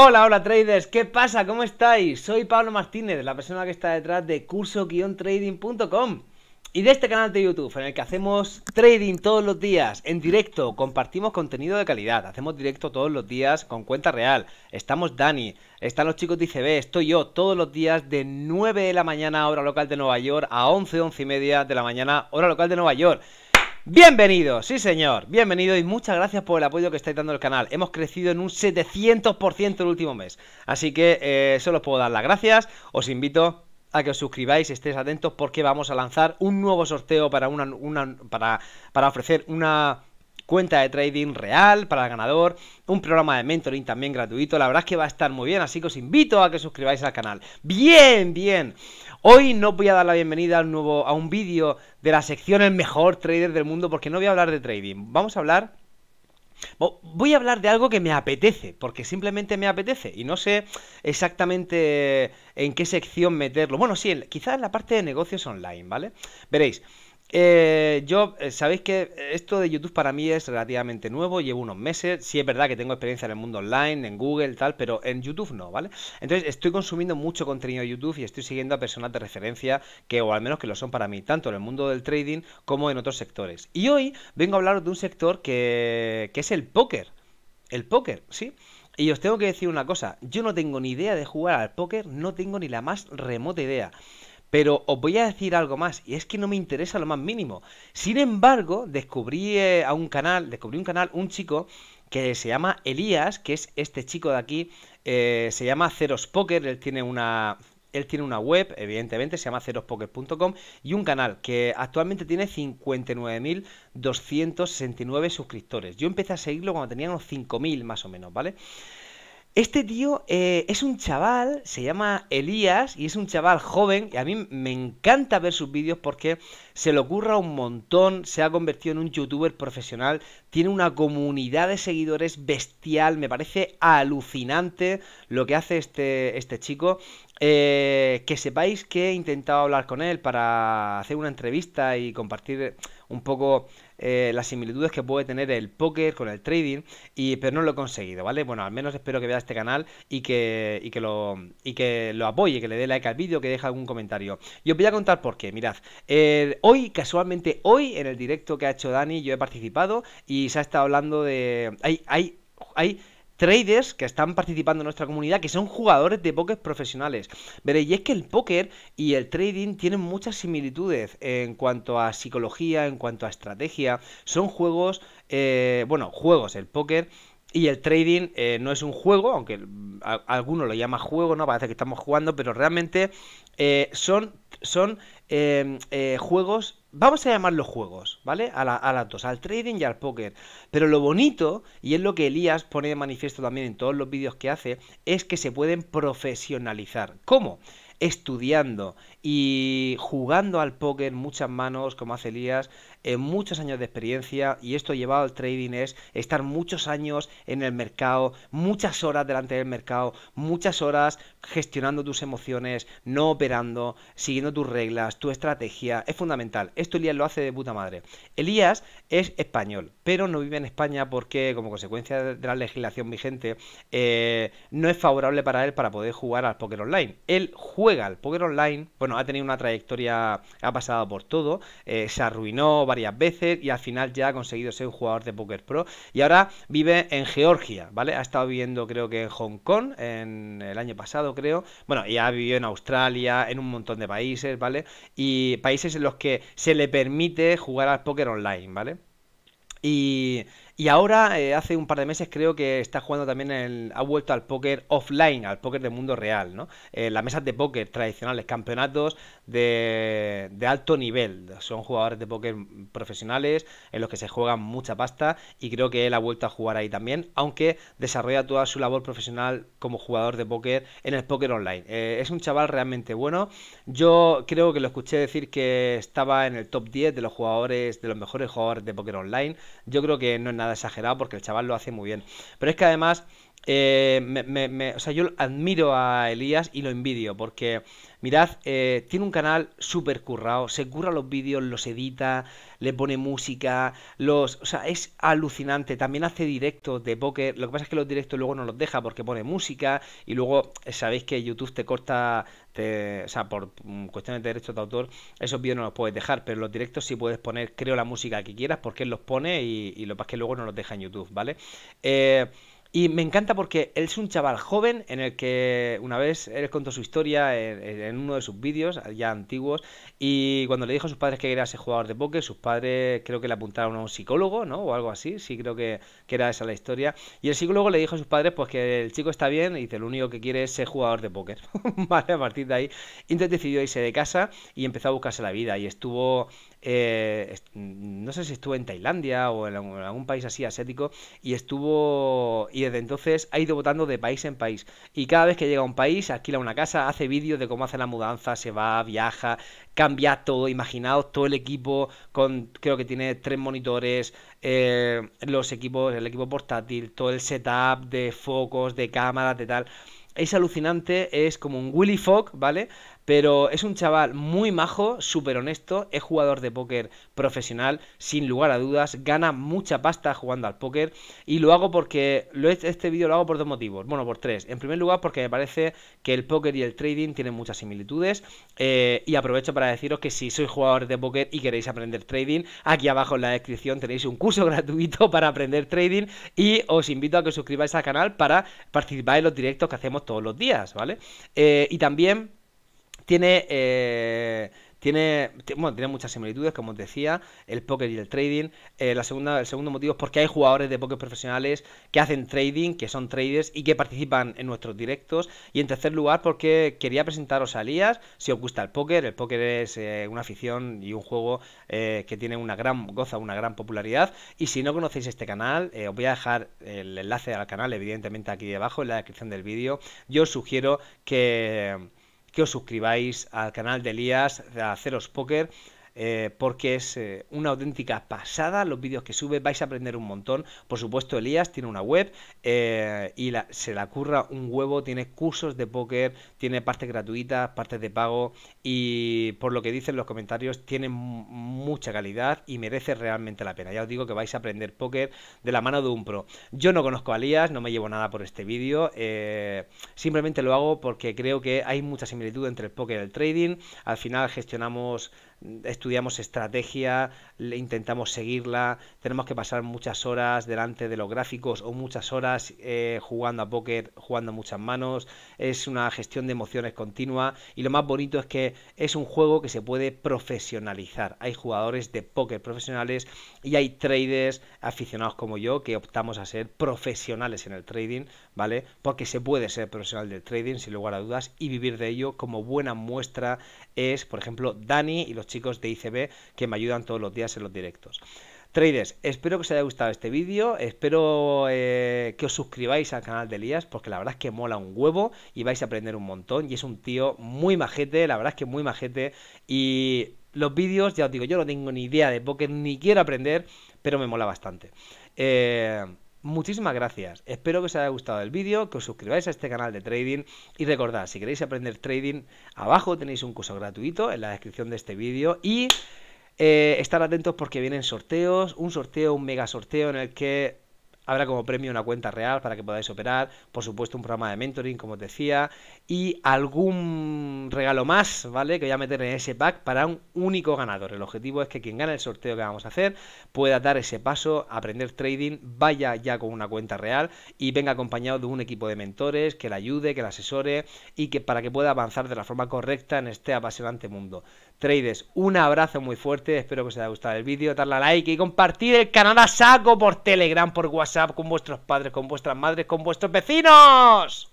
Hola, hola traders, ¿qué pasa? ¿Cómo estáis? Soy Pablo Martínez, la persona que está detrás de curso-trading.com y de este canal de YouTube en el que hacemos trading todos los días en directo, compartimos contenido de calidad, hacemos directo todos los días con cuenta real. Estamos Dani, están los chicos de ICB, estoy yo todos los días de 9 de la mañana hora local de Nueva York a 11, 11 y media de la mañana hora local de Nueva York. Bienvenidos, sí señor, Bienvenido y muchas gracias por el apoyo que estáis dando al canal. Hemos crecido en un 700% el último mes, así que eh, solo os puedo dar las gracias. Os invito a que os suscribáis, estéis atentos porque vamos a lanzar un nuevo sorteo para, una, una para, para ofrecer una cuenta de trading real para el ganador, un programa de mentoring también gratuito. La verdad es que va a estar muy bien, así que os invito a que suscribáis al canal. Bien, bien. Hoy no voy a dar la bienvenida a un nuevo a un vídeo de la sección El mejor trader del mundo porque no voy a hablar de trading. Vamos a hablar Voy a hablar de algo que me apetece, porque simplemente me apetece y no sé exactamente en qué sección meterlo. Bueno, sí, quizás en la parte de negocios online, ¿vale? Veréis, eh, yo, eh, sabéis que esto de YouTube para mí es relativamente nuevo, llevo unos meses. Si es verdad que tengo experiencia en el mundo online, en Google, tal, pero en YouTube no, ¿vale? Entonces estoy consumiendo mucho contenido de YouTube y estoy siguiendo a personas de referencia que, o al menos que lo son para mí, tanto en el mundo del trading como en otros sectores. Y hoy vengo a hablaros de un sector que, que es el póker. El póker, ¿sí? Y os tengo que decir una cosa, yo no tengo ni idea de jugar al póker, no tengo ni la más remota idea. Pero os voy a decir algo más, y es que no me interesa lo más mínimo. Sin embargo, descubrí eh, a un canal, descubrí un canal, un chico que se llama Elías, que es este chico de aquí, eh, se llama Ceros Poker, él tiene una, él tiene una web, evidentemente, se llama cerospoker.com y un canal que actualmente tiene 59.269 suscriptores. Yo empecé a seguirlo cuando tenía unos 5.000 más o menos, ¿vale? Este tío eh, es un chaval, se llama Elías y es un chaval joven. Y a mí me encanta ver sus vídeos porque se le ocurra un montón. Se ha convertido en un youtuber profesional. Tiene una comunidad de seguidores bestial. Me parece alucinante lo que hace este, este chico. Eh, que sepáis que he intentado hablar con él para hacer una entrevista y compartir un poco eh, las similitudes que puede tener el póker con el trading, y, pero no lo he conseguido, ¿vale? Bueno, al menos espero que vea este canal y que, y que, lo, y que lo apoye, que le dé like al vídeo, que deje algún comentario. Y os voy a contar por qué, mirad, hoy, casualmente hoy, en el directo que ha hecho Dani, yo he participado y se ha estado hablando de... Hay, hay, hay traders que están participando en nuestra comunidad, que son jugadores de póker profesionales. Veréis, y es que el póker y el trading tienen muchas similitudes en cuanto a psicología, en cuanto a estrategia. Son juegos, eh, bueno, juegos, el póker. Y el trading eh, no es un juego, aunque alguno lo llama juego, ¿no? Parece que estamos jugando, pero realmente eh, son, son juegos Vamos a llamar los juegos, ¿vale? A, la, tos, las dos, al trading y al póker. Pero lo bonito, y es lo que Elías pone de manifiesto también en todos los vídeos que hace, es que se pueden profesionalizar. ¿Cómo? Estudiando, y jugando al póker muchas manos, como hace Elías, en eh, muchos años de experiencia y esto llevado al trading es estar muchos años en el mercado, muchas horas delante del mercado, muchas horas gestionando tus emociones, no operando, siguiendo tus reglas, tu estrategia, es fundamental. Esto Elías lo hace de puta madre. Elías es español, pero no vive en España porque como consecuencia de la legislación vigente eh, no es favorable para él para poder jugar al póker online. Él juega al póker online, bueno, ha tenido una trayectoria, ha pasado por todo, eh, se arruinó varias veces y al final ya ha conseguido ser un jugador de póker Pro y ahora vive en Georgia, ¿vale? Ha estado viviendo creo que en Hong Kong en el año pasado, creo. Bueno, y ha vivido en Australia, en un montón de países, ¿vale? Y países en los que se le permite jugar al póker online, ¿vale? Y y ahora, eh, hace un par de meses, creo que está jugando también, el, ha vuelto al póker offline, al póker del mundo real, ¿no? Eh, las mesas de póker tradicionales, campeonatos, de, alto nivel. Son jugadores de póker profesionales en los que se juega mucha pasta y creo que él ha vuelto a jugar ahí también, aunque desarrolla toda su labor profesional como jugador de póker en el póker online. Eh, es un chaval realmente bueno. Yo creo que lo escuché decir que estaba en el top 10 de los jugadores, de los mejores jugadores de póker online. Yo creo que no es nada exagerado porque el chaval lo hace muy bien. Pero es que además eh, o sea, yo admiro a Elías y lo envidio porque, mirad, eh, tiene un canal súper currado, se curra los vídeos, los edita, le pone música, los, o sea, es alucinante. También hace directos de póker, lo que pasa es que los directos luego no los deja porque pone música y luego eh, sabéis que YouTube te corta, o sea, por mm, cuestiones de derechos de autor, esos vídeos no los puedes dejar, pero los directos sí puedes poner, creo, la música que quieras porque él los pone y, y lo que pasa es que luego no los deja en YouTube, ¿vale? Eh. Y me encanta porque él es un chaval joven en el que una vez él contó su historia en, uno de sus vídeos ya antiguos y cuando le dijo a sus padres que quería ser jugador de póker, sus padres creo que le apuntaron a un psicólogo, ¿no? O algo así, sí creo que, que era esa la historia. Y el psicólogo le dijo a sus padres pues que el chico está bien y que lo único que quiere es ser jugador de póker. vale, a partir de ahí, entonces decidió irse de casa y empezó a buscarse la vida y estuvo eh, no sé si estuvo en Tailandia o en algún país así asiático, y estuvo, y desde entonces ha ido votando de país en país. Y cada vez que llega a un país, alquila una casa, hace vídeos de cómo hace la mudanza, se va, viaja, cambia todo, imaginaos todo el equipo, con creo que tiene tres monitores, eh, los equipos, el equipo portátil, todo el setup de focos, de cámaras, de tal es alucinante, es como un Willy Fogg, ¿vale? Pero es un chaval muy majo, súper honesto, es jugador de póker profesional, sin lugar a dudas, gana mucha pasta jugando al póker y lo hago porque lo este vídeo lo hago por dos motivos, bueno, por tres. En primer lugar, porque me parece que el póker y el trading tienen muchas similitudes eh, y aprovecho para deciros que si sois jugadores de póker y queréis aprender trading, aquí abajo en la descripción tenéis un curso gratuito para aprender trading y os invito a que os suscribáis al canal para participar en los directos que hacemos todos los días, ¿vale? Eh, y también... Tiene, eh, tiene, bueno, tiene muchas similitudes, como os decía, el póker y el trading. Eh, la segunda, el segundo motivo es porque hay jugadores de póker profesionales que hacen trading, que son traders y que participan en nuestros directos. Y en tercer lugar, porque quería presentaros a Elías, si os gusta el póker. El póker es eh, una afición y un juego que tiene una gran, goza una gran popularidad. Y si no conocéis este canal, os voy a dejar el enlace al canal, evidentemente, aquí debajo, en la descripción del vídeo. Yo os sugiero que que os suscribáis al canal de Elías de Aceros Poker eh, porque es eh, una auténtica pasada los vídeos que sube, vais a aprender un montón. Por supuesto, Elías tiene una web eh, y se la curra un huevo, tiene cursos de póker, tiene partes gratuitas, partes de pago y por lo que dicen los comentarios, tiene mucha calidad y merece realmente la pena. Ya os digo que vais a aprender póker de la mano de un pro. Yo no conozco a Elías, no me llevo nada por este vídeo, simplemente lo hago porque creo que hay mucha similitud entre el póker y el trading. Al final gestionamos estudiamos estrategia, intentamos seguirla, tenemos que pasar muchas horas delante de los gráficos o muchas horas eh, jugando a póker, jugando muchas manos, es una gestión de emociones continua y lo más bonito es que es un juego que se puede profesionalizar. Hay jugadores de póker profesionales y hay traders aficionados como yo que optamos a ser profesionales en el trading, ¿vale? Porque se puede ser profesional del trading sin lugar a dudas y vivir de ello como buena muestra es, por ejemplo, Dani y los chicos de ICB que me ayudan todos los días en los directos. Traders, espero que os haya gustado este vídeo, espero eh, que os suscribáis al canal de Elías, porque la verdad es que mola un huevo y vais a aprender un montón. Y es un tío muy majete, la verdad es que muy majete. Y los vídeos, ya os digo, yo no tengo ni idea de porque ni quiero aprender, pero me mola bastante. Eh, Muchísimas gracias, espero que os haya gustado el vídeo, que os suscribáis a este canal de trading y recordad, si queréis aprender trading, abajo tenéis un curso gratuito en la descripción de este vídeo y eh, estar atentos porque vienen sorteos, un sorteo, un mega sorteo en el que Habrá como premio una cuenta real para que podáis operar, por supuesto un programa de mentoring, como os decía, y algún regalo más, ¿vale? Que voy a meter en ese pack para un único ganador. El objetivo es que quien gane el sorteo que vamos a hacer pueda dar ese paso, aprender trading, vaya ya con una cuenta real y venga acompañado de un equipo de mentores que le ayude, que le asesore y que para que pueda avanzar de la forma correcta en este apasionante mundo. Traders, un abrazo muy fuerte, espero que os haya gustado el vídeo, darle a like y compartir el canal a saco por Telegram, por WhatsApp, con vuestros padres, con vuestras madres, con vuestros vecinos.